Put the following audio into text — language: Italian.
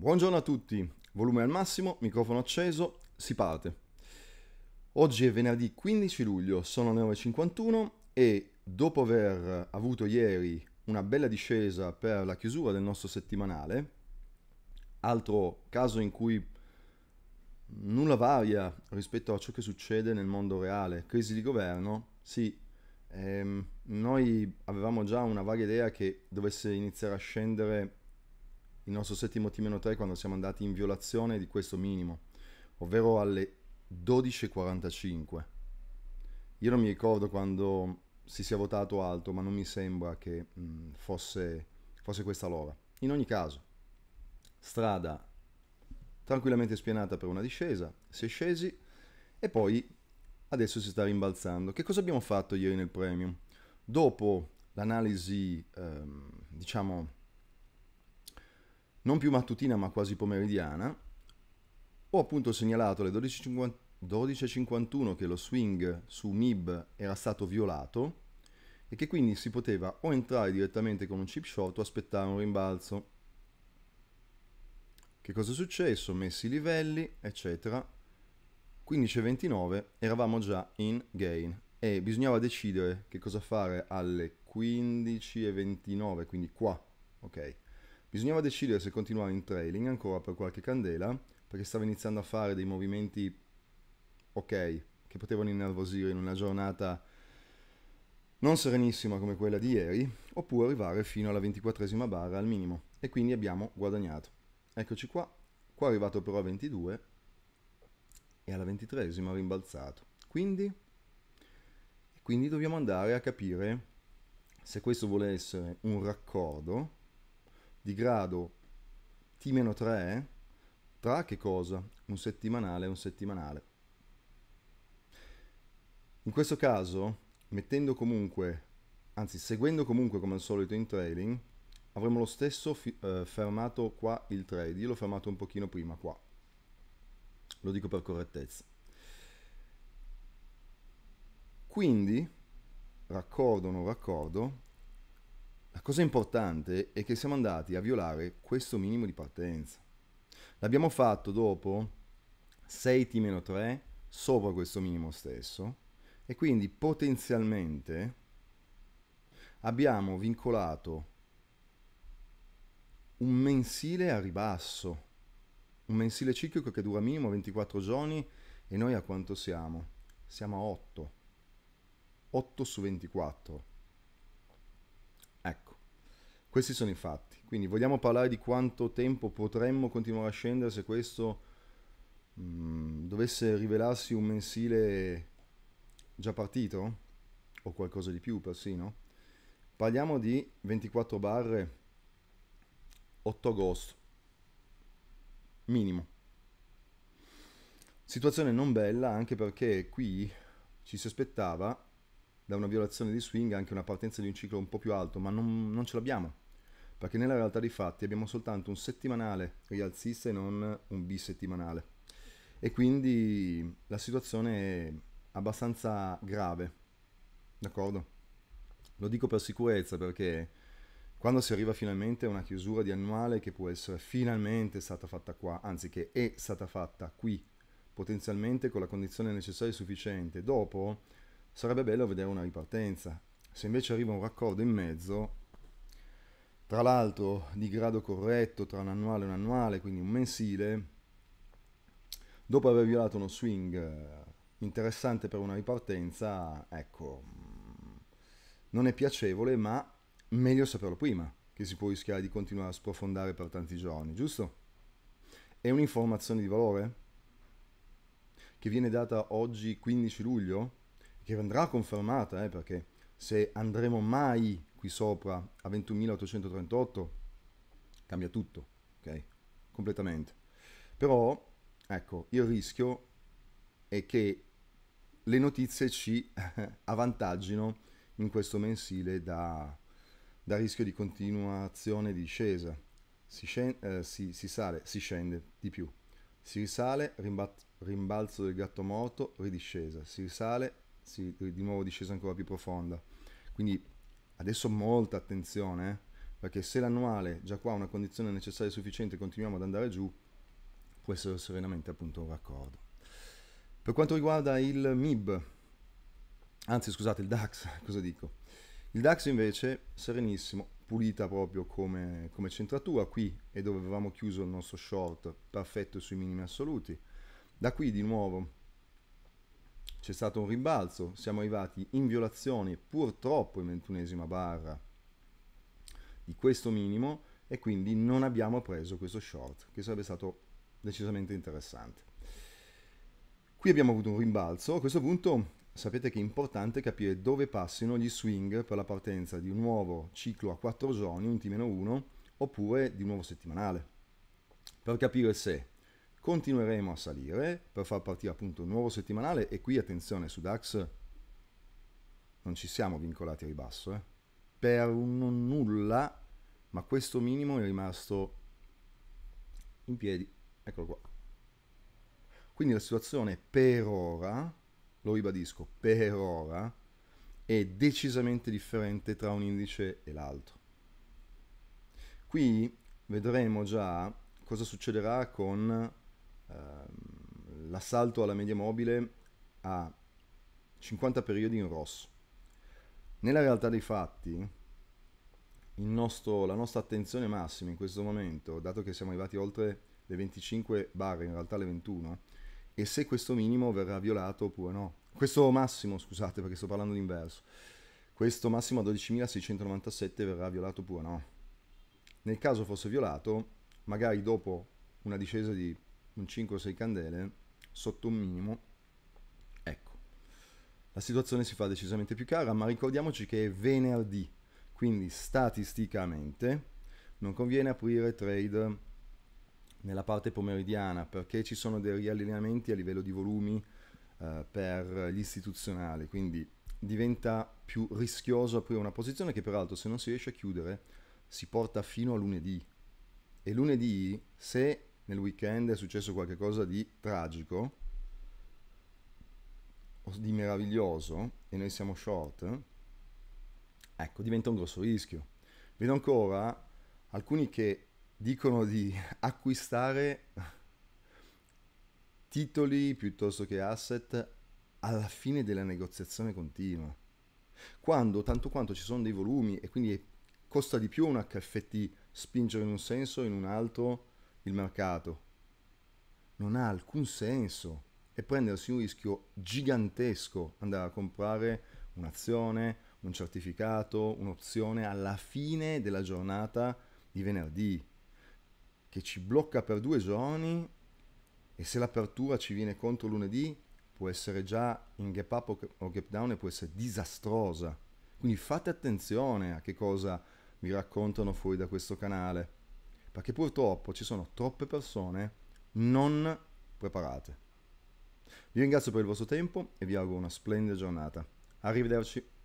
Buongiorno a tutti, volume al massimo, microfono acceso, si parte. Oggi è venerdì 15 luglio, sono le 9.51 e dopo aver avuto ieri una bella discesa per la chiusura del nostro settimanale, altro caso in cui nulla varia rispetto a ciò che succede nel mondo reale, crisi di governo, sì, ehm, noi avevamo già una vaga idea che dovesse iniziare a scendere il nostro settimo T-3 quando siamo andati in violazione di questo minimo, ovvero alle 12.45. Io non mi ricordo quando si sia votato alto, ma non mi sembra che mh, fosse, fosse questa l'ora. In ogni caso, strada tranquillamente spianata per una discesa, si è scesi e poi adesso si sta rimbalzando. Che cosa abbiamo fatto ieri nel premium? Dopo l'analisi, ehm, diciamo, non più mattutina ma quasi pomeridiana, ho appunto segnalato alle 12.51 che lo swing su MIB era stato violato e che quindi si poteva o entrare direttamente con un chip shot o aspettare un rimbalzo. Che cosa è successo? Messi i livelli, eccetera. 15.29 eravamo già in gain e bisognava decidere che cosa fare alle 15.29, quindi qua, ok? Bisognava decidere se continuare in trailing ancora per qualche candela, perché stava iniziando a fare dei movimenti ok, che potevano innervosire in una giornata non serenissima come quella di ieri, oppure arrivare fino alla 24esima barra al minimo. E quindi abbiamo guadagnato. Eccoci qua, qua è arrivato però a 22 e alla 23esima rimbalzato. Quindi, quindi dobbiamo andare a capire se questo vuole essere un raccordo di grado T-3 eh? tra che cosa? Un settimanale e un settimanale. In questo caso, mettendo comunque, anzi seguendo comunque come al solito in trailing, avremo lo stesso eh, fermato qua il trade. Io l'ho fermato un pochino prima qua. Lo dico per correttezza. Quindi, raccordo o non raccordo, la cosa importante è che siamo andati a violare questo minimo di partenza. L'abbiamo fatto dopo 6t-3 sopra questo minimo stesso e quindi potenzialmente abbiamo vincolato un mensile a ribasso, un mensile ciclico che dura minimo 24 giorni e noi a quanto siamo? Siamo a 8, 8 su 24. Questi sono i fatti. Quindi vogliamo parlare di quanto tempo potremmo continuare a scendere se questo mh, mm, dovesse rivelarsi un mensile già partito o qualcosa di più persino. Parliamo di 24 barre 8 agosto minimo. Situazione non bella anche perché qui ci si aspettava da una violazione di swing anche una partenza di un ciclo un po' più alto, ma non, non ce l'abbiamo, perché nella realtà dei fatti abbiamo soltanto un settimanale rialzista e non un bisettimanale. E quindi la situazione è abbastanza grave, d'accordo? Lo dico per sicurezza perché quando si arriva finalmente a una chiusura di annuale che può essere finalmente stata fatta qua, anzi che è stata fatta qui, potenzialmente con la condizione necessaria e sufficiente, dopo sarebbe bello vedere una ripartenza. Se invece arriva un raccordo in mezzo, tra l'altro di grado corretto tra un annuale e un annuale, quindi un mensile, dopo aver violato uno swing eh, interessante per una ripartenza, ecco, mm, non è piacevole, ma meglio saperlo prima, che si può rischiare di continuare a sprofondare per tanti giorni, giusto? È un'informazione di valore? Che viene data oggi 15 luglio? che andrà confermata, eh, perché se andremo mai qui sopra a 21.838 cambia tutto, ok? Completamente. Però, ecco, il rischio è che le notizie ci avvantaggino in questo mensile da, da rischio di continuazione di discesa. Si, scende, eh, si, si, sale, si scende di più. Si risale, rimbalzo del gatto morto, ridiscesa. Si risale, si, di nuovo discesa ancora più profonda. Quindi adesso molta attenzione, eh? perché se l'annuale già qua ha una condizione necessaria e sufficiente continuiamo ad andare giù, può essere serenamente appunto un raccordo. Per quanto riguarda il MIB, anzi scusate, il DAX, cosa dico? Il DAX invece serenissimo, pulita proprio come, come, centratura, qui è dove avevamo chiuso il nostro short, perfetto sui minimi assoluti. Da qui di nuovo c'è stato un rimbalzo, siamo arrivati in violazione purtroppo in ventunesima barra di questo minimo e quindi non abbiamo preso questo short che sarebbe stato decisamente interessante. Qui abbiamo avuto un rimbalzo, a questo punto sapete che è importante capire dove passino gli swing per la partenza di un nuovo ciclo a 4 giorni, un T-1 oppure di un nuovo settimanale, per capire se continueremo a salire per far partire appunto un nuovo settimanale e qui attenzione su DAX non ci siamo vincolati a ribasso eh? per un nulla ma questo minimo è rimasto in piedi eccolo qua quindi la situazione per ora lo ribadisco per ora è decisamente differente tra un indice e l'altro qui vedremo già cosa succederà con Ehm, l'assalto alla media mobile ha 50 periodi in rosso. Nella realtà dei fatti, nostro, la nostra attenzione massima in questo momento, dato che siamo arrivati oltre le 25 barre, in realtà le 21, e se questo minimo verrà violato oppure no. Questo massimo, scusate perché sto parlando d'inverso, questo massimo a 12.697 verrà violato oppure no. Nel caso fosse violato, magari dopo una discesa di 5 o 6 candele sotto un minimo, ecco, la situazione si fa decisamente più cara, ma ricordiamoci che è venerdì, quindi statisticamente non conviene aprire trade nella parte pomeridiana perché ci sono dei riallineamenti a livello di volumi eh, per gli istituzionali, quindi diventa più rischioso aprire una posizione che peraltro se non si riesce a chiudere si porta fino a lunedì. E lunedì, se nel weekend è successo qualcosa di tragico o di meraviglioso e noi siamo short, ecco, diventa un grosso rischio. Vedo ancora alcuni che dicono di acquistare titoli piuttosto che asset alla fine della negoziazione continua. Quando tanto quanto ci sono dei volumi e quindi costa di più un HFT spingere in un senso o in un altro il mercato. Non ha alcun senso e prendersi un rischio gigantesco andare a comprare un'azione, un certificato, un'opzione alla fine della giornata di venerdì che ci blocca per due giorni e se l'apertura ci viene contro lunedì può essere già in gap up o gap down e può essere disastrosa. Quindi fate attenzione a che cosa vi raccontano fuori da questo canale perché purtroppo ci sono troppe persone non preparate. Vi ringrazio per il vostro tempo e vi auguro una splendida giornata. Arrivederci.